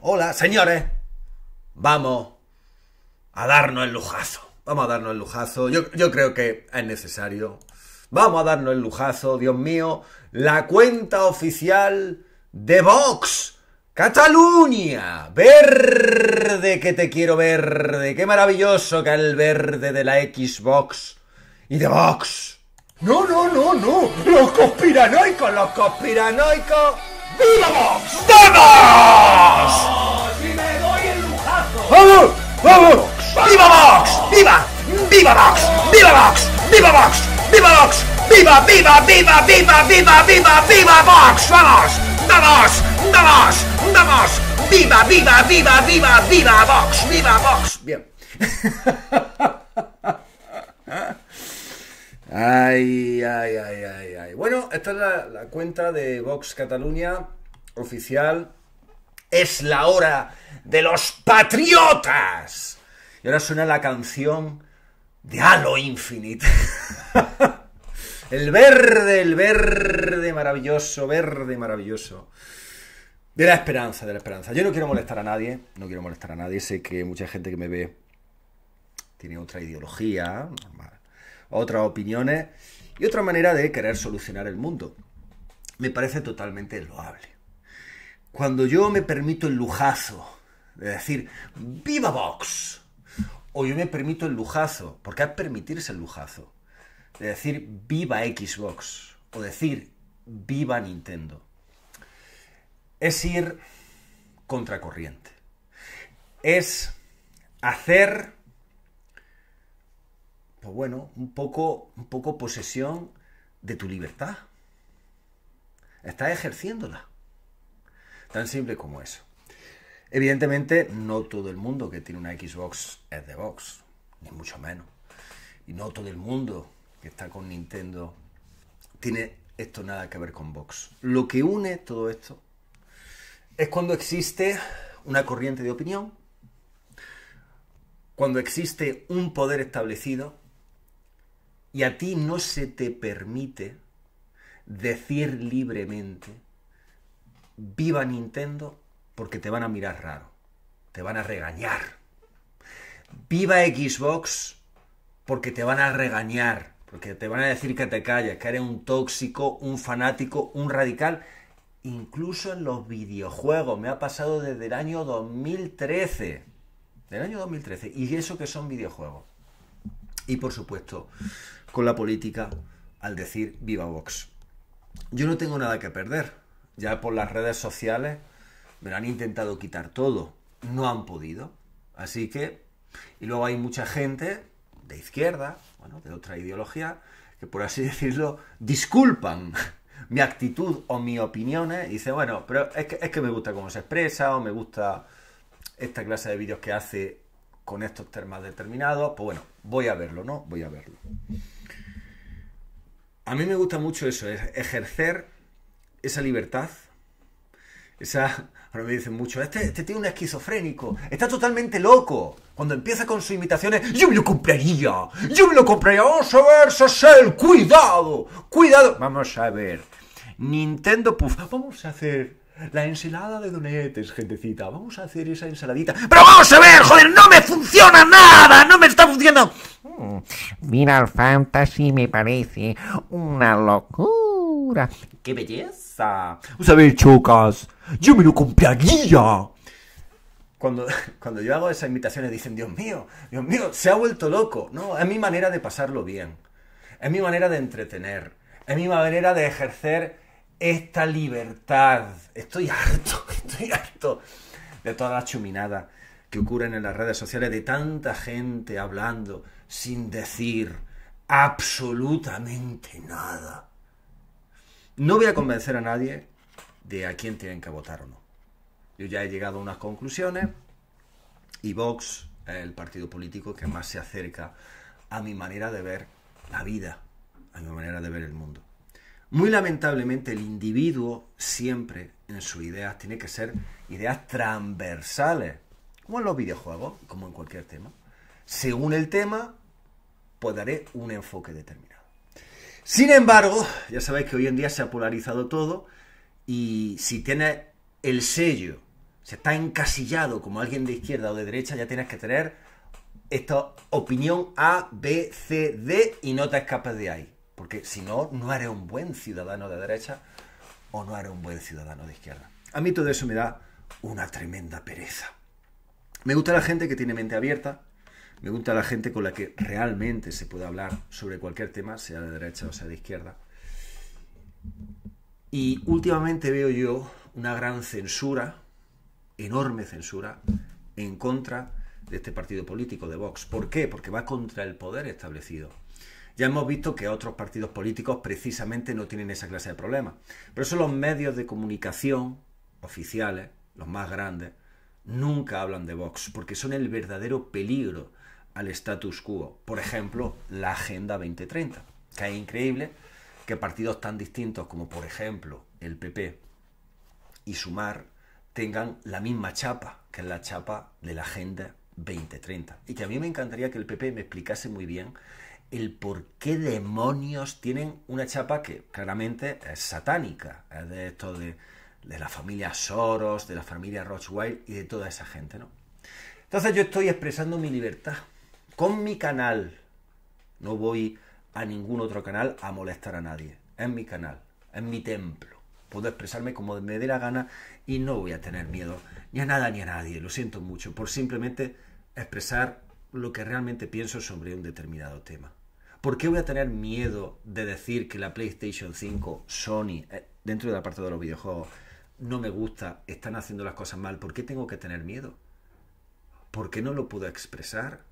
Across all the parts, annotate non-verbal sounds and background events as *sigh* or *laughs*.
Hola, señores. Vamos a darnos el lujazo. Vamos a darnos el lujazo. Yo, creo que es necesario. Vamos a darnos el lujazo, Dios mío. La cuenta oficial de Vox. Cataluña, verde que te quiero verde, qué maravilloso que el verde de la Xbox y de Vox. No, no, no, no, los conspiranoicos, los conspiranoicos. Viva vamos! ¡Vamos! ¡Y me doy el lujazo! ¡Vamos! ¡Vamos! ¡Viva Vox! ¡Viva! ¡Viva Vox! ¡Viva Vox! ¡Viva Vox! ¡Viva Vox! ¡Viva, viva, viva, viva, viva, viva, viva Vox! ¡Vamos! ¡Vamos! ¡Vamos! ¡Vamos! ¡Viva, viva, viva, viva, viva Vox! ¡Viva Vox! Bien. *laughs* Ay, ay, ay, ay, ay. Bueno, esta es la, la cuenta de Vox Cataluña oficial. Es la hora de los patriotas. Y ahora suena la canción de Halo Infinite. *laughs* el verde, el verde maravilloso, verde maravilloso. De la esperanza, de la esperanza. Yo no quiero molestar a nadie, no quiero molestar a nadie. Sé que mucha gente que me ve tiene otra ideología, otras opiniones y otra manera de querer solucionar el mundo. Me parece totalmente loable. Cuando yo me permito el lujazo de decir, ¡Viva Vox! O yo me permito el lujazo, porque hay permitirse el lujazo, de decir, ¡Viva Xbox! O decir, ¡Viva Nintendo! Es ir contracorriente. Es hacer, pues bueno, un poco, un poco posesión de tu libertad. Estás ejerciéndola. Tan simple como eso. Evidentemente, no todo el mundo que tiene una Xbox es de Vox, ni mucho menos. Y no todo el mundo que está con Nintendo tiene esto nada que ver con Vox. Lo que une todo esto es cuando existe una corriente de opinión, cuando existe un poder establecido y a ti no se te permite decir libremente viva Nintendo porque te van a mirar raro, te van a regañar. Viva Xbox porque te van a regañar, porque te van a decir que te calles, que eres un tóxico, un fanático, un radical. Incluso en los videojuegos, me ha pasado desde el año 2013. Del año 2013. Y eso que son videojuegos. Y por supuesto, con la política al decir viva Vox. Yo no tengo nada que perder ya por las redes sociales me lo han intentado quitar todo. No han podido. Así que, y luego hay mucha gente de izquierda, bueno, de otra ideología, que por así *laughs* decirlo, disculpan *laughs* mi actitud o mis opiniones y dice, bueno, pero es que, es que me gusta cómo se expresa o me gusta esta clase de vídeos que hace con estos temas determinados, pues bueno, voy a verlo, ¿no? Voy a verlo. A mí me gusta mucho eso, es ejercer esa libertad, esa... Ahora me dicen mucho, este, tiene este un esquizofrénico, está totalmente loco. Cuando empieza con sus imitaciones, yo me lo compraría, yo me lo compraría, vamos a ver, cuidado, cuidado. Vamos a ver, Nintendo Puff, vamos a hacer la ensalada de donetes, gentecita, vamos a hacer esa ensaladita. Pero vamos a ver, joder, no me funciona nada, no me está funcionando. Mm, mira, el fantasy me parece una locura. ¡Qué belleza! ¿Sabes, chocas? ¡Yo me lo compraría! Cuando, *laughs* cuando yo hago esas invitaciones dicen, Dios mío, Dios mío, se ha vuelto loco. No, es mi manera de pasarlo bien. Es mi manera de entretener. Es mi manera de ejercer esta libertad. Estoy harto, *laughs* estoy harto de toda la chuminada que ocurren en las redes sociales, de tanta gente hablando sin decir absolutamente nada. No voy a convencer a nadie de a quién tienen que votar o no. Yo ya he llegado a unas conclusiones y Vox es el partido político que más se acerca a mi manera de ver la vida, a mi manera de ver el mundo. Muy lamentablemente el individuo siempre en sus ideas tiene que ser ideas transversales, como en los videojuegos, como en cualquier tema. Según el tema, pues daré un enfoque determinado. Sin embargo, ya sabéis que hoy en día se ha polarizado todo y si tienes el sello, se está encasillado como alguien de izquierda o de derecha, ya tienes que tener esta opinión A, B, C, D y no te escapes de ahí. Porque si no, no eres un buen ciudadano de derecha o no eres un buen ciudadano de izquierda. A mí todo eso me da una tremenda pereza. Me gusta la gente que tiene mente abierta, me gusta la gente con la que realmente se puede hablar sobre cualquier tema, sea de derecha o sea de izquierda. Y últimamente veo yo una gran censura, enorme censura, en contra de este partido político de Vox. ¿Por qué? Porque va contra el poder establecido. Ya hemos visto que otros partidos políticos precisamente no tienen esa clase de problemas. pero eso los medios de comunicación oficiales, los más grandes, nunca hablan de Vox, porque son el verdadero peligro al status quo. Por ejemplo, la Agenda 2030, que es increíble que partidos tan distintos como, por ejemplo, el PP y Sumar tengan la misma chapa, que es la chapa de la Agenda 2030. Y que a mí me encantaría que el PP me explicase muy bien el por qué demonios tienen una chapa que claramente es satánica, es de esto de, la familia Soros, de la familia Rothschild y de toda esa gente, ¿no? Entonces yo estoy expresando mi libertad, con mi canal. No voy a ningún otro canal a molestar a nadie. Es mi canal, es mi templo. Puedo expresarme como me dé la gana y no voy a tener miedo ni a nada ni a nadie. Lo siento mucho por simplemente expresar lo que realmente pienso sobre un determinado tema. ¿Por qué voy a tener miedo de decir que la PlayStation 5, Sony, eh, dentro de la parte de los videojuegos, no me gusta, están haciendo las cosas mal? ¿Por qué tengo que tener miedo? ¿Por qué no lo puedo expresar?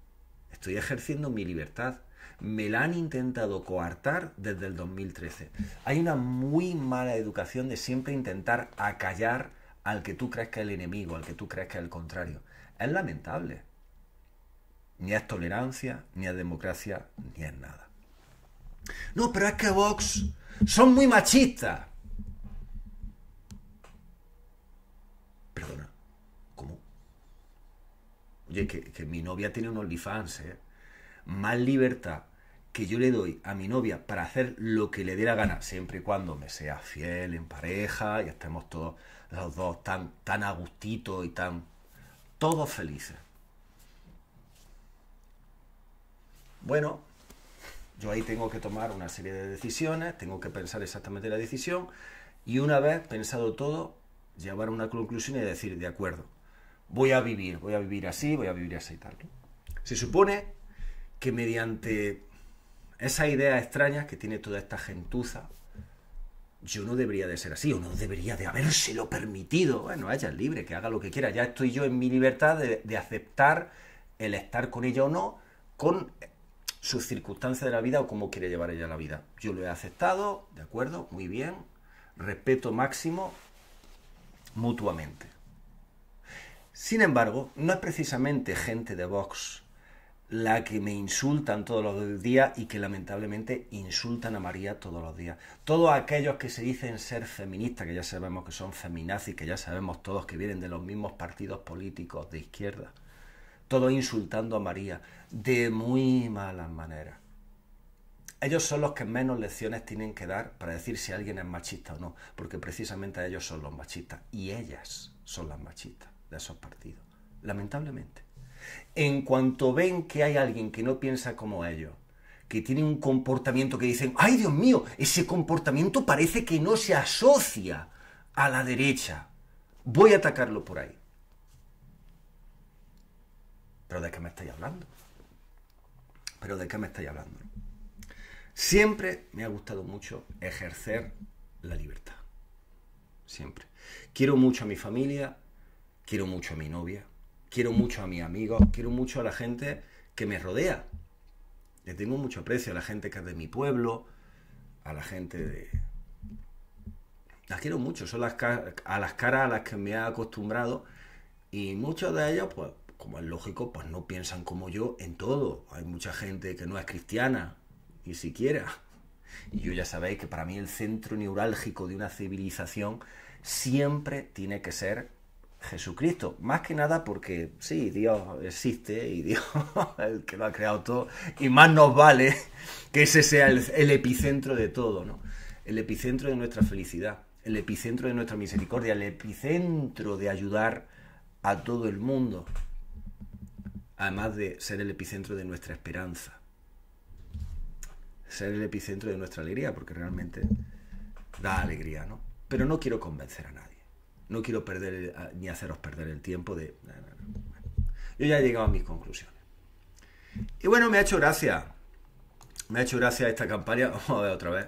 Estoy ejerciendo mi libertad. Me la han intentado coartar desde el 2013. Hay una muy mala educación de siempre intentar acallar al que tú crees que es el enemigo, al que tú crees que es el contrario. Es lamentable. Ni es tolerancia, ni es democracia, ni es nada. No, pero es que Vox son muy machistas. Perdona oye, que, mi novia tiene un OnlyFans, ¿eh? Más libertad que yo le doy a mi novia para hacer lo que le dé la gana, siempre y cuando me sea fiel, en pareja, y estemos todos los dos tan, tan a gustito y tan todos felices. Bueno, yo ahí tengo que tomar una serie de decisiones, tengo que pensar exactamente la decisión, y una vez pensado todo, llevar a una conclusión y decir, de acuerdo, voy a vivir, voy a vivir así, voy a vivir así y tal. Se supone que mediante esas ideas extrañas que tiene toda esta gentuza, yo no debería de ser así, o no debería de habérselo permitido. Bueno, ella es libre, que haga lo que quiera. Ya estoy yo en mi libertad de, de aceptar el estar con ella o no, con sus circunstancias de la vida o cómo quiere llevar ella la vida. Yo lo he aceptado, de acuerdo, muy bien, respeto máximo mutuamente. Sin embargo, no es precisamente gente de Vox la que me insultan todos los días y que lamentablemente insultan a María todos los días. Todos aquellos que se dicen ser feministas, que ya sabemos que son feminazis, que ya sabemos todos que vienen de los mismos partidos políticos de izquierda, todos insultando a María de muy malas maneras. Ellos son los que menos lecciones tienen que dar para decir si alguien es machista o no, porque precisamente ellos son los machistas y ellas son las machistas de esos partidos, lamentablemente. En cuanto ven que hay alguien que no piensa como ellos, que tiene un comportamiento que dicen, ay Dios mío, ese comportamiento parece que no se asocia a la derecha, voy a atacarlo por ahí. ¿Pero de qué me estáis hablando? ¿Pero de qué me estáis hablando? Siempre me ha gustado mucho ejercer la libertad. Siempre. Quiero mucho a mi familia, quiero mucho a mi novia, quiero mucho a mis amigos, quiero mucho a la gente que me rodea. Le tengo mucho aprecio a la gente que es de mi pueblo, a la gente de... Las quiero mucho, son las a las caras a las que me he acostumbrado y muchos de ellos, pues, como es lógico, pues no piensan como yo en todo. Hay mucha gente que no es cristiana, ni siquiera. Y yo ya sabéis que para mí el centro neurálgico de una civilización siempre tiene que ser Jesucristo. Más que nada porque sí, Dios existe y Dios *laughs* el que lo ha creado todo. Y más nos vale que ese sea el, el epicentro de todo, ¿no? El epicentro de nuestra felicidad, el epicentro de nuestra misericordia, el epicentro de ayudar a todo el mundo. Además de ser el epicentro de nuestra esperanza. Ser el epicentro de nuestra alegría, porque realmente da alegría, ¿no? Pero no quiero convencer a nadie. No quiero perder ah, ni haceros perder el tiempo de... Yo ya he llegado a mis conclusiones. Y bueno, me ha hecho gracia. Me ha hecho gracia esta campaña. *laughs* Vamos a ver otra vez.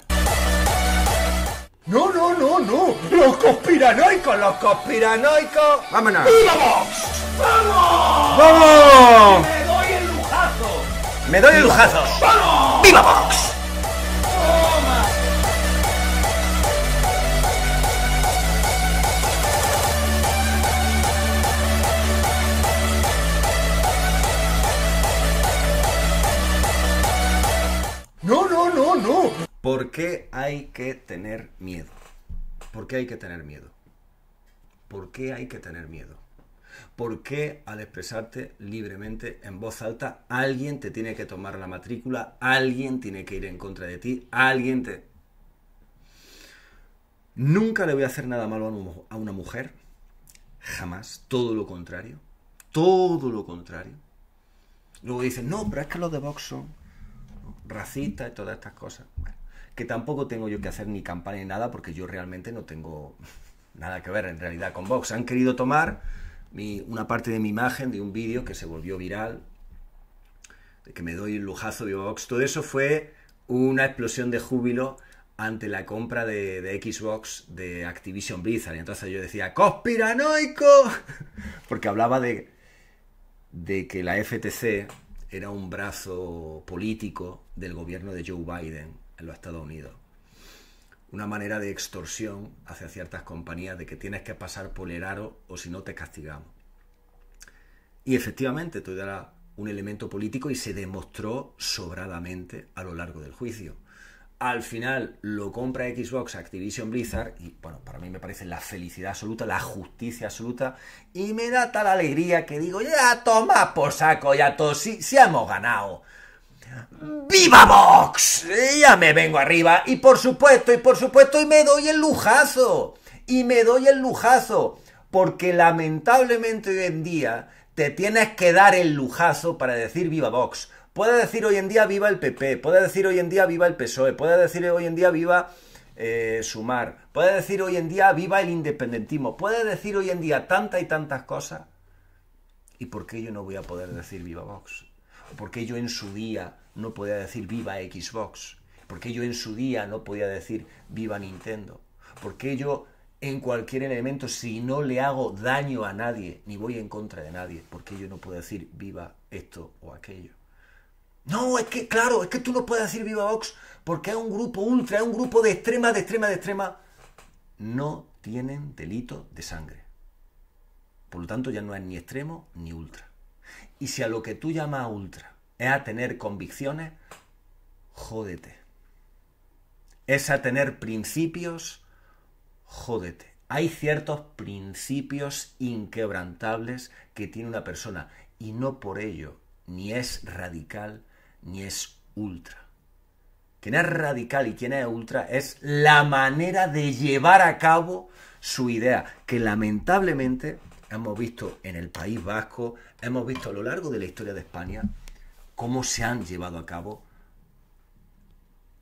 No, no, no, no. Los conspiranoicos, los conspiranoicos. Vámonos. ¡Vamos! ¡Vamos! ¡Vamos! Me doy el lujazo. Me doy el lujazo. ¡Vamos! ¡Viva Vox! ¿Por qué hay que tener miedo? ¿Por qué hay que tener miedo? ¿Por qué hay que tener miedo? ¿Por qué al expresarte libremente en voz alta alguien te tiene que tomar la matrícula? ¿Alguien tiene que ir en contra de ti? ¿Alguien te... Nunca le voy a hacer nada malo a una mujer. Jamás. Todo lo contrario. Todo lo contrario. Luego dices, no, pero es que los de Vox son racistas y todas estas cosas que tampoco tengo yo que hacer ni campaña ni nada porque yo realmente no tengo nada que ver en realidad con Vox. Han querido tomar una parte de mi imagen de un vídeo que se volvió viral, de que me doy el lujazo de Vox. Todo eso fue una explosión de júbilo ante la compra de, Xbox de Activision Blizzard. Y entonces yo decía, ¡Cospiranoico! *laughs* Porque hablaba de, de que la FTC era un brazo político del gobierno de Joe Biden en los Estados Unidos. Una manera de extorsión hacia ciertas compañías de que tienes que pasar por el aro o si no te castigamos. Y efectivamente, todo era un elemento político y se demostró sobradamente a lo largo del juicio. Al final lo compra Xbox Activision Blizzard y bueno, para mí me parece la felicidad absoluta, la justicia absoluta y me da tal alegría que digo, ya toma por saco, ya todos sí hemos ganado. ¡Viva Vox! Ya me vengo arriba y por supuesto, y por supuesto, y me doy el lujazo. Y me doy el lujazo. Porque lamentablemente hoy en día te tienes que dar el lujazo para decir viva Vox. Puedes decir hoy en día viva el PP, puedes decir hoy en día viva el PSOE, puedes decir hoy en día viva eh, Sumar, puedes decir hoy en día viva el independentismo, puedes decir hoy en día tantas y tantas cosas. ¿Y por qué yo no voy a poder decir viva Vox? Porque yo en su día no podía decir viva Xbox? porque yo en su día no podía decir viva Nintendo? porque yo en cualquier elemento, si no le hago daño a nadie, ni voy en contra de nadie, porque yo no puedo decir viva esto o aquello? No, es que, claro, es que tú no puedes decir viva Xbox porque es un grupo ultra, es un grupo de extrema, de extrema, de extrema. No tienen delito de sangre. Por lo tanto, ya no es ni extremo ni ultra. Y si a lo que tú llamas ultra es a tener convicciones, jódete. Es a tener principios, jódete. Hay ciertos principios inquebrantables que tiene una persona y no por ello ni es radical ni es ultra. Quien es radical y quien es ultra es la manera de llevar a cabo su idea, que lamentablemente hemos visto en el País Vasco, hemos visto a lo largo de la historia de España, cómo se han llevado a cabo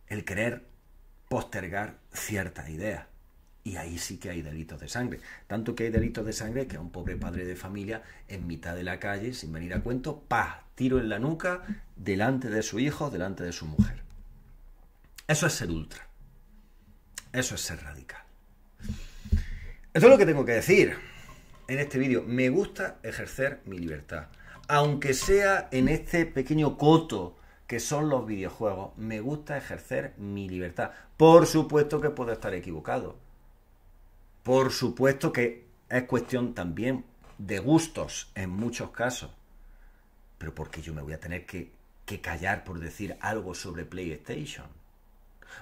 el querer postergar cierta idea Y ahí sí que hay delitos de sangre. Tanto que hay delitos de sangre que a un pobre padre de familia en mitad de la calle, sin venir a cuento, pa, tiro en la nuca delante de su hijo, delante de su mujer. Eso es ser ultra. Eso es ser radical. Eso es lo que tengo que decir en este vídeo. Me gusta ejercer mi libertad aunque sea en este pequeño coto que son los videojuegos, me gusta ejercer mi libertad. Por supuesto que puedo estar equivocado. Por supuesto que es cuestión también de gustos en muchos casos. Pero ¿por qué yo me voy a tener que, callar por decir algo sobre PlayStation?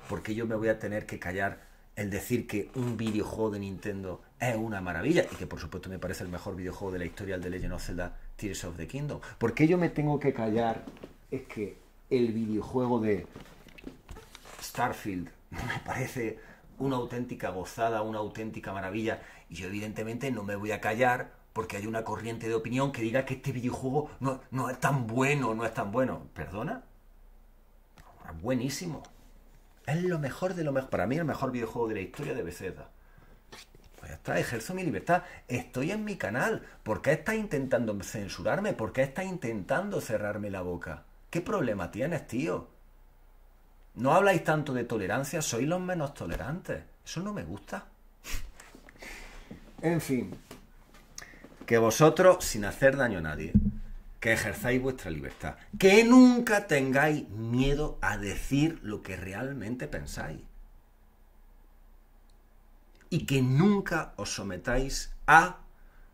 porque yo me voy a tener que callar el decir que un videojuego de Nintendo es una maravilla y que por supuesto me parece el mejor videojuego de la historia, el de Legend of Zelda Tears of the Kingdom. ¿Por qué yo me tengo que callar? Es que el videojuego de Starfield *laughs* me parece una auténtica gozada, una auténtica maravilla y yo evidentemente no me voy a callar porque hay una corriente de opinión que diga que este videojuego no, no es tan bueno, no es tan bueno. ¿Perdona? Buenísimo. Es lo mejor de lo mejor. Para mí, el mejor videojuego de la historia de Bethesda. Pues ya está, ejerzo mi libertad. Estoy en mi canal. ¿Por qué intentando censurarme? ¿Por qué intentando cerrarme la boca? ¿Qué problema tienes, tío? No habláis tanto de tolerancia, sois los menos tolerantes. Eso no me gusta. En fin, que vosotros, sin hacer daño a nadie, que ejerzáis vuestra libertad, que nunca tengáis miedo a decir lo que realmente pensáis y que nunca os sometáis a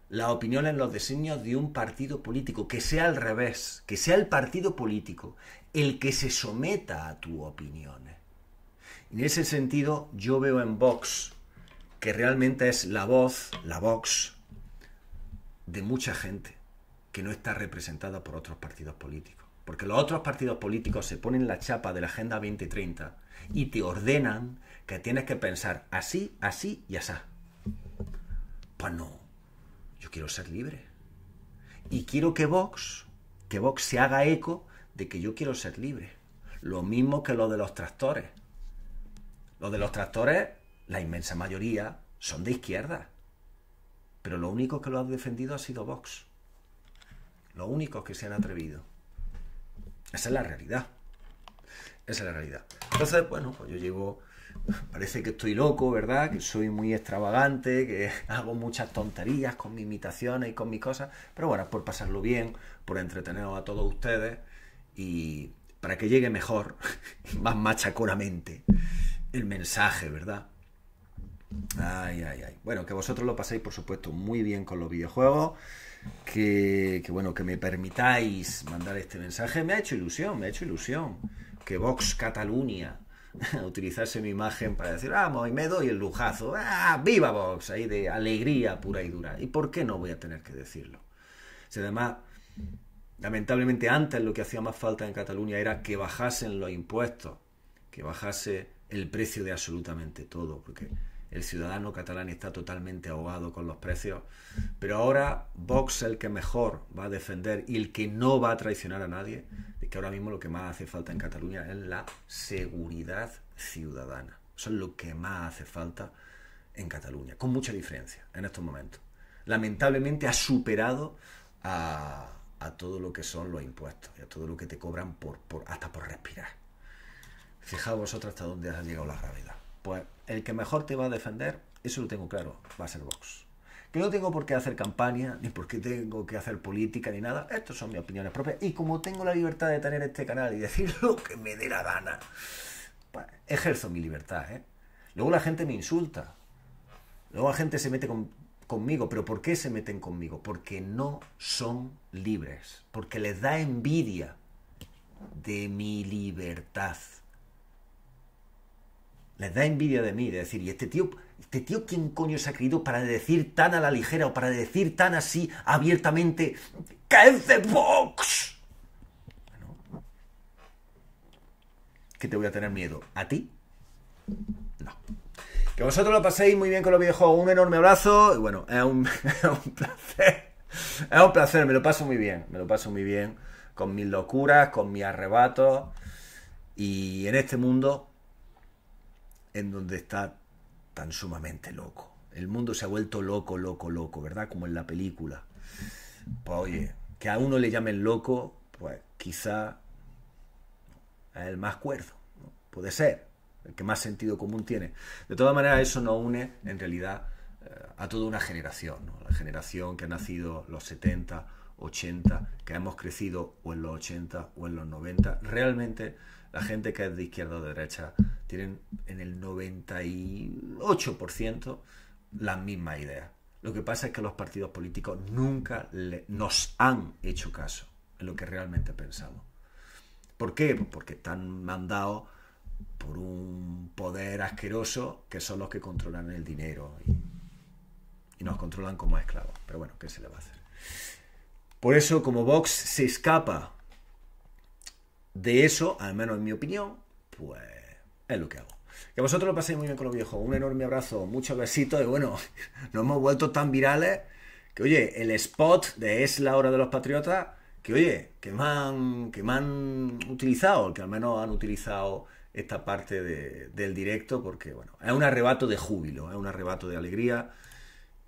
la opinión en los designios de un partido político, que sea al revés, que sea el partido político el que se someta a tu opinión. En ese sentido, yo veo en Vox, que realmente es la voz, la Vox, de mucha gente que no está representada por otros partidos políticos. Porque los otros partidos políticos se ponen la chapa de la Agenda 2030 y te ordenan que tienes que pensar así, así y así. Pues no, yo quiero ser libre. Y quiero que Vox, que Vox se haga eco de que yo quiero ser libre. Lo mismo que lo de los tractores. Los de los tractores, la inmensa mayoría, son de izquierda. Pero lo único que lo ha defendido ha sido Vox los únicos que se han atrevido. Esa es la realidad. Esa es la realidad. Entonces, bueno, pues yo llevo, parece que estoy loco, ¿verdad? Que soy muy extravagante, que hago muchas tonterías con mis imitaciones y con mis cosas, pero bueno, por pasarlo bien, por entretener a todos ustedes y para que llegue mejor, *laughs* más machacoramente... el mensaje, ¿verdad? Ay, ay, ay. Bueno, que vosotros lo paséis, por supuesto, muy bien con los videojuegos que, bueno, que me permitáis mandar este mensaje. Me ha hecho ilusión, me ha hecho ilusión que Vox Cataluña *laughs* utilizase mi imagen para decir, y ah, me doy el lujazo, ah, viva Vox, ahí de alegría pura y dura. ¿Y por qué no voy a tener que decirlo? Si además, lamentablemente antes lo que hacía más falta en Cataluña era que bajasen los impuestos, que bajase el precio de absolutamente todo, porque el ciudadano catalán está totalmente ahogado con los precios, pero ahora Vox el que mejor va a defender y el que no va a traicionar a nadie, es que ahora mismo lo que más hace falta en Cataluña es la seguridad ciudadana. Eso es lo que más hace falta en Cataluña, con mucha diferencia en estos momentos. Lamentablemente ha superado a, todo lo que son los impuestos y a todo lo que te cobran por, hasta por respirar. Fijaos vosotros hasta dónde ha llegado la gravedad. Pues el que mejor te va a defender, eso lo tengo claro, va a ser Vox. Que no tengo por qué hacer campaña, ni por qué tengo que hacer política, ni nada. Estas son mis opiniones propias. Y como tengo la libertad de tener este canal y decir *laughs* lo que me dé la gana, ejerzo mi libertad. ¿eh? Luego la gente me insulta. Luego la gente se mete conmigo. ¿Pero por qué se meten conmigo? Porque no son libres. Porque les da envidia de mi libertad les da envidia de mí, de decir, ¿y este tío, este tío quién coño se ha creído para decir tan a la ligera o para decir tan así abiertamente que box ¿Que te voy a tener miedo? ¿A ti? No. Que vosotros lo paséis muy bien con los videojuegos. Un enorme abrazo. Y bueno, es un, *laughs* es un placer. Es un placer, me lo paso muy bien. Me lo paso muy bien con mis locuras, con mis arrebatos. Y en este mundo en donde está tan sumamente loco. El mundo se ha vuelto loco, loco, loco, ¿verdad? Como en la película. Pues oye, que a uno le llamen loco, pues quizá es el más cuerdo. Puede ser, el que más sentido común tiene. De todas maneras, eso nos une en realidad eh, a toda una generación, la generación que ha nacido los 70, 80, que hemos crecido o en los 80 o en los 90. Realmente la gente que es de izquierda o de derecha tienen en el 98% la misma idea. Lo que pasa es que los partidos políticos nunca nos han hecho caso en lo que realmente pensamos. ¿Por qué? Pues porque están mandados por un poder asqueroso que son los que controlan el dinero y, y nos controlan como esclavos. Pero bueno, ¿qué se le va a hacer? Por eso, como Vox se escapa de eso, al menos en mi opinión, pues es lo que hago. Que vosotros lo paséis muy bien con los viejos. Un enorme abrazo, muchos besitos y bueno, *laughs* nos hemos vuelto tan virales que oye, el spot de Es la hora de los patriotas, que oye, que me han, que utilizado, que al menos han utilizado esta parte del directo porque bueno, es un arrebato de júbilo, es un arrebato de alegría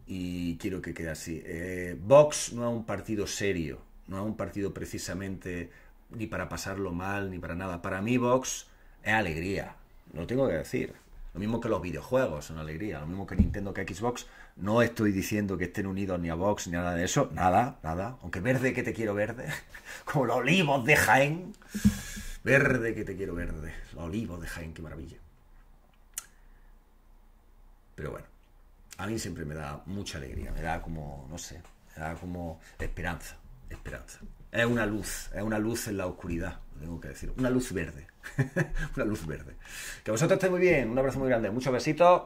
y quiero que quede así. Eh, Vox no es un partido serio, no es un partido precisamente ni para pasarlo mal, ni para nada. Para mí Vox es alegría, lo tengo que decir. Lo mismo que los videojuegos son alegría, lo mismo que Nintendo que Xbox. No estoy diciendo que estén unidos ni a Vox ni a nada de eso, nada, nada. Aunque verde que te quiero verde, *laughs* como los olivos de Jaén. Verde que te quiero verde, los olivos de Jaén, qué maravilla. Pero bueno, a mí siempre me da mucha alegría, me da como, no sé, me da como esperanza esperanza. Es una luz, es una luz en la oscuridad, tengo que decir. Una luz verde. *laughs* una luz verde. Que vosotros estéis muy bien, un abrazo muy grande, muchos besitos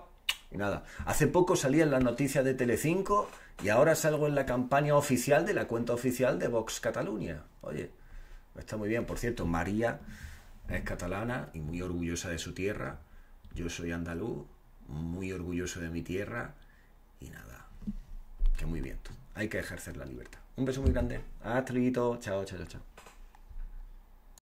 y nada. Hace poco salía en las noticias de Telecinco y ahora salgo en la campaña oficial de la cuenta oficial de Vox Cataluña. Oye, está muy bien. Por cierto, María es catalana y muy orgullosa de su tierra. Yo soy andaluz, muy orgulloso de mi tierra y nada. Que muy bien hay que ejercer la libertad. Un beso muy grande. Hasta luego. Chao, chao, chao.